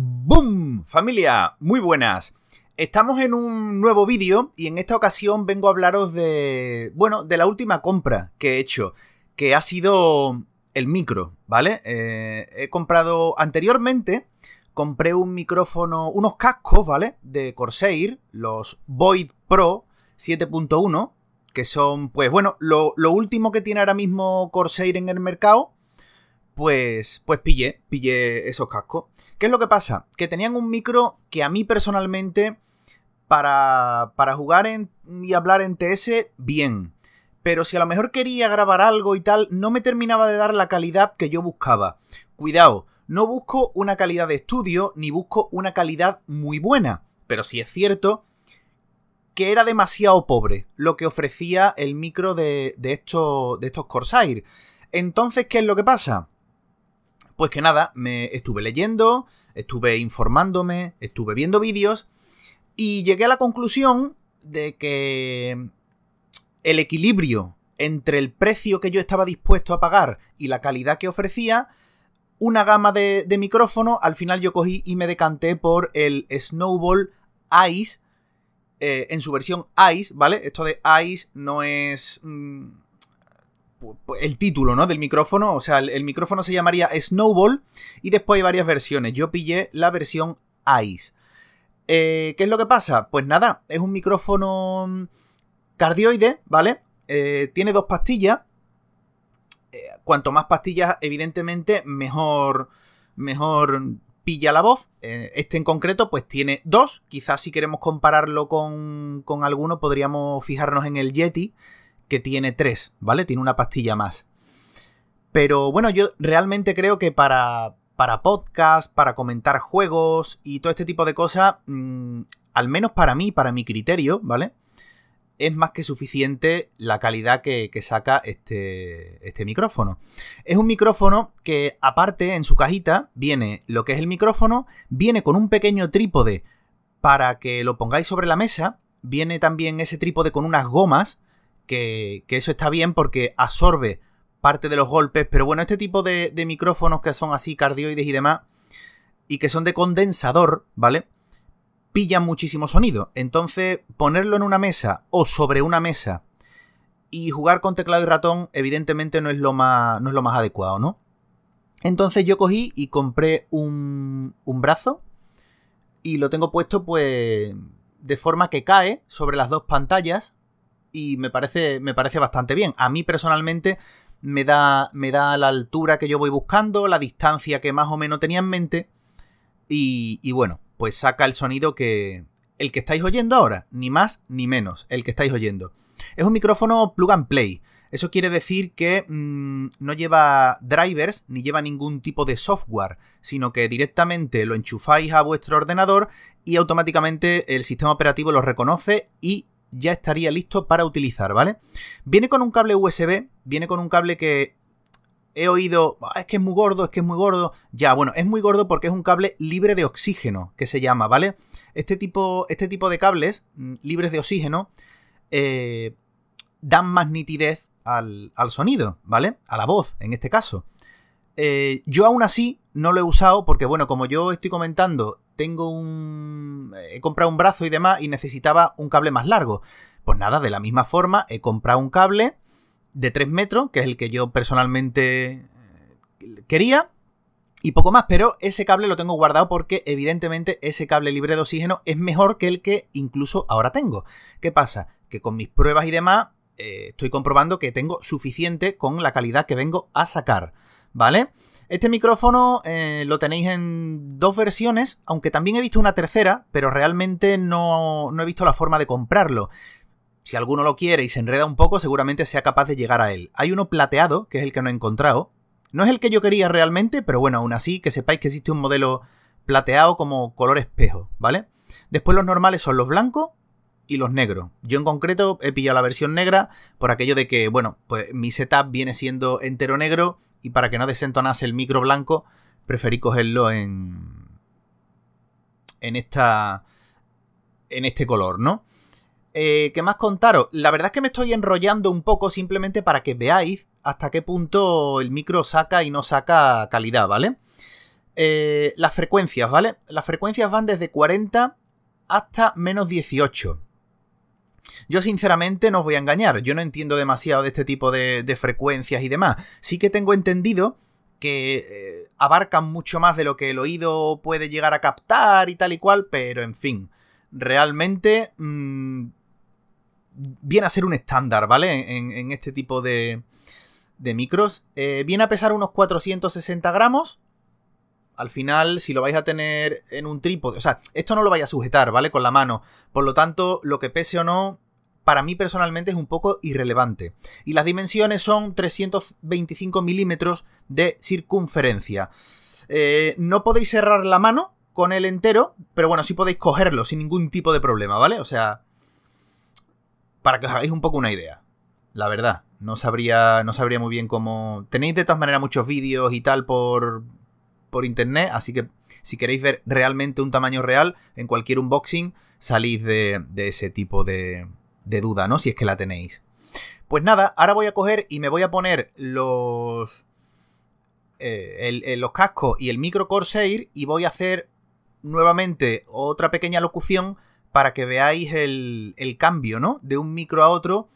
¡Boom! Familia, muy buenas. Estamos en un nuevo vídeo y en esta ocasión vengo a hablaros de, bueno, de la última compra que he hecho, que ha sido el micro, ¿vale? Eh, he comprado anteriormente, compré un micrófono, unos cascos, ¿vale? De Corsair, los Void Pro 7.1, que son, pues bueno, lo último que tiene ahora mismo Corsair en el mercado pues, pues pillé, pillé esos cascos. ¿Qué es lo que pasa? Que tenían un micro que a mí personalmente, para, para jugar y hablar en TS, bien. Pero si a lo mejor quería grabar algo y tal, no me terminaba de dar la calidad que yo buscaba. Cuidado, no busco una calidad de estudio, ni busco una calidad muy buena. Pero sí es cierto que era demasiado pobre lo que ofrecía el micro de, de, estos, de estos Corsair. Entonces, ¿qué es lo que pasa? Pues que nada, me estuve leyendo, estuve informándome, estuve viendo vídeos y llegué a la conclusión de que el equilibrio entre el precio que yo estaba dispuesto a pagar y la calidad que ofrecía, una gama de, micrófono, al final yo cogí y me decanté por el Snowball Ice, eh, en su versión Ice, ¿vale? Esto de Ice no es... Mm, el título, ¿no? Del micrófono. O sea, el, micrófono se llamaría Snowball y después hay varias versiones. Yo pillé la versión Ice. Eh, ¿Qué es lo que pasa? Pues nada, es un micrófono mm, cardioide, ¿vale? Eh, tiene dos pastillas. Eh, cuanto más pastillas, evidentemente, mejor, mejor pilla la voz. este en concreto, pues tiene dos. Quizás si queremos compararlo con, con alguno, podríamos fijarnos en el Yeti que tiene tres, ¿vale? Tiene una pastilla más. Pero bueno, yo realmente creo que para, para podcast, para comentar juegos y todo este tipo de cosas, mm, al menos para mí, para mi criterio, ¿vale? Es más que suficiente la calidad que, que saca este, este micrófono. Es un micrófono que aparte en su cajita viene lo que es el micrófono, viene con un pequeño trípode para que lo pongáis sobre la mesa, viene también ese trípode con unas gomas que, eso está bien porque absorbe parte de los golpes, pero bueno, este tipo de, micrófonos que son así cardioides y demás, y que son de condensador, ¿vale? Pillan muchísimo sonido. Entonces, ponerlo en una mesa o sobre una mesa y jugar con teclado y ratón, evidentemente no es lo más, no es lo más adecuado, ¿no? Entonces yo cogí y compré un, un brazo y lo tengo puesto pues de forma que cae sobre las dos pantallas y me parece, me parece bastante bien. A mí personalmente me da, me da la altura que yo voy buscando, la distancia que más o menos tenía en mente y, bueno, pues saca el sonido que, el que estáis oyendo ahora, ni más ni menos, el que estáis oyendo. Es un micrófono plug and play. Eso quiere decir que mm, no lleva drivers ni lleva ningún tipo de software, sino que directamente lo enchufáis a vuestro ordenador y automáticamente el sistema operativo lo reconoce y ya estaría listo para utilizar, ¿vale? Viene con un cable USB, viene con un cable que he oído, ah, es que es muy gordo, es que es muy gordo. Ya, bueno, es muy gordo porque es un cable libre de oxígeno, que se llama, ¿vale? Este tipo, este tipo de cables mm, libres de oxígeno eh, dan más nitidez al, al sonido, ¿vale? A la voz, en este caso. Eh, yo aún así no lo he usado porque, bueno, como yo estoy comentando, tengo un... Eh, he comprado un brazo y demás y necesitaba un cable más largo. Pues nada, de la misma forma he comprado un cable de 3 metros, que es el que yo personalmente eh, quería, y poco más, pero ese cable lo tengo guardado porque evidentemente ese cable libre de oxígeno es mejor que el que incluso ahora tengo. ¿Qué pasa? Que con mis pruebas y demás eh, estoy comprobando que tengo suficiente con la calidad que vengo a sacar, ¿vale? Este micrófono eh, lo tenéis en dos versiones, aunque también he visto una tercera, pero realmente no, no he visto la forma de comprarlo. Si alguno lo quiere y se enreda un poco, seguramente sea capaz de llegar a él. Hay uno plateado, que es el que no he encontrado. No es el que yo quería realmente, pero bueno, aún así, que sepáis que existe un modelo plateado como color espejo, ¿vale? Después los normales son los blancos, y los negros. Yo en concreto he pillado la versión negra por aquello de que, bueno, pues mi setup viene siendo entero negro y para que no desentonase el micro blanco, preferí cogerlo en en esta en este color, ¿no? Eh, ¿Qué más contaros? La verdad es que me estoy enrollando un poco simplemente para que veáis hasta qué punto el micro saca y no saca calidad, ¿vale? Eh, las frecuencias, ¿vale? Las frecuencias van desde 40 hasta menos 18. Yo sinceramente no os voy a engañar, yo no entiendo demasiado de este tipo de, frecuencias y demás. Sí que tengo entendido que eh, abarcan mucho más de lo que el oído puede llegar a captar y tal y cual, pero en fin, realmente mm, viene a ser un estándar, ¿vale? En, este tipo de, de micros. Eh, viene a pesar unos 460 gramos, al final, si lo vais a tener en un trípode, o sea, esto no lo vais a sujetar, ¿vale? Con la mano. Por lo tanto, lo que pese o no, para mí personalmente es un poco irrelevante. Y las dimensiones son 325 milímetros de circunferencia. Eh, no podéis cerrar la mano con él entero, pero bueno, sí podéis cogerlo sin ningún tipo de problema, ¿vale? O sea, para que os hagáis un poco una idea. La verdad, no sabría, no sabría muy bien cómo... Tenéis de todas maneras muchos vídeos y tal por, por internet, así que si queréis ver realmente un tamaño real en cualquier unboxing, salís de, ese tipo de, duda, ¿no? Si es que la tenéis. Pues nada, ahora voy a coger y me voy a poner los, eh, los cascos y el micro Corsair y voy a hacer nuevamente otra pequeña locución para que veáis el, el cambio, ¿no? De un micro a otro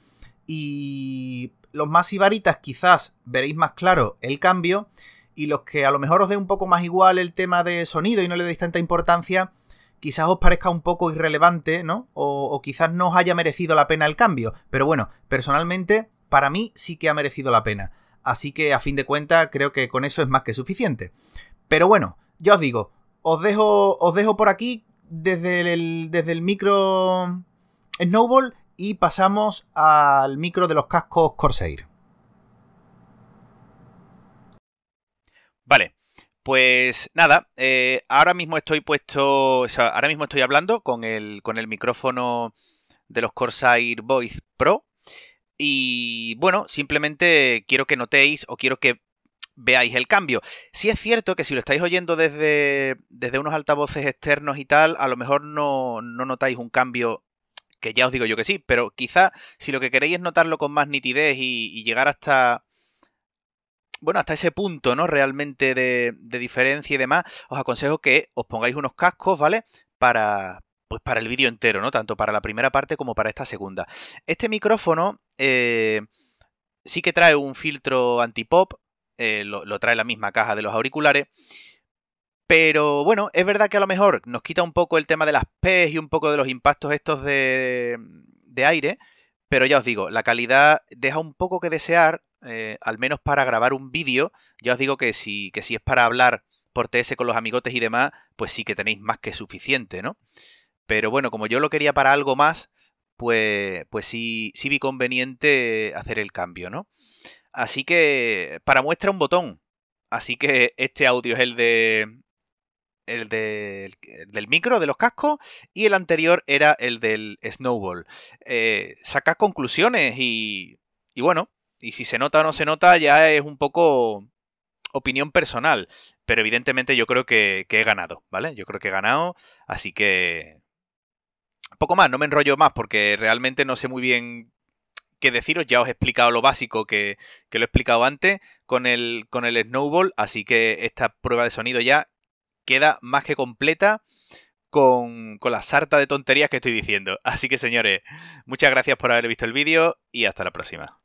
y los más ibaritas quizás veréis más claro el cambio y los que a lo mejor os dé un poco más igual el tema de sonido y no le deis tanta importancia, quizás os parezca un poco irrelevante, ¿no? O, quizás no os haya merecido la pena el cambio. Pero bueno, personalmente, para mí sí que ha merecido la pena. Así que a fin de cuentas creo que con eso es más que suficiente. Pero bueno, ya os digo, os dejo, os dejo por aquí desde el, desde el micro Snowball y pasamos al micro de los cascos Corsair. Vale, pues nada, eh, ahora mismo estoy puesto, ahora mismo estoy hablando con el, con el micrófono de los Corsair Voice Pro. Y bueno, simplemente quiero que notéis o quiero que veáis el cambio. Si es cierto que si lo estáis oyendo desde, unos altavoces externos y tal, a lo mejor no, no notáis un cambio que ya os digo yo que sí, pero quizá si lo que queréis es notarlo con más nitidez y llegar hasta, bueno, hasta ese punto, ¿no? Realmente de, diferencia y demás, os aconsejo que os pongáis unos cascos, ¿vale? Para, pues para el vídeo entero, ¿no? Tanto para la primera parte como para esta segunda. Este micrófono eh, sí que trae un filtro antipop, pop eh, lo, lo, trae la misma caja de los auriculares, pero bueno, es verdad que a lo mejor nos quita un poco el tema de las P's y un poco de los impactos estos de, de aire, pero ya os digo, la calidad deja un poco que desear eh, al menos para grabar un vídeo, ya os digo que si, que si es para hablar por TS con los amigotes y demás, pues sí que tenéis más que suficiente, ¿no? Pero bueno, como yo lo quería para algo más, pues, pues sí, sí vi conveniente hacer el cambio, ¿no? Así que, para muestra un botón. Así que este audio es el de, el, de, del micro, de los cascos, y el anterior era el del snowball. Eh, conclusiones y, y bueno, y si se nota o no se nota ya es un poco opinión personal. Pero evidentemente yo creo que, he ganado, ¿vale? Yo creo que he ganado, así que... Poco más, no me enrollo más porque realmente no sé muy bien qué deciros. Ya os he explicado lo básico que, lo he explicado antes con el, con el Snowball. Así que esta prueba de sonido ya queda más que completa con, con la sarta de tonterías que estoy diciendo. Así que señores, muchas gracias por haber visto el vídeo y hasta la próxima.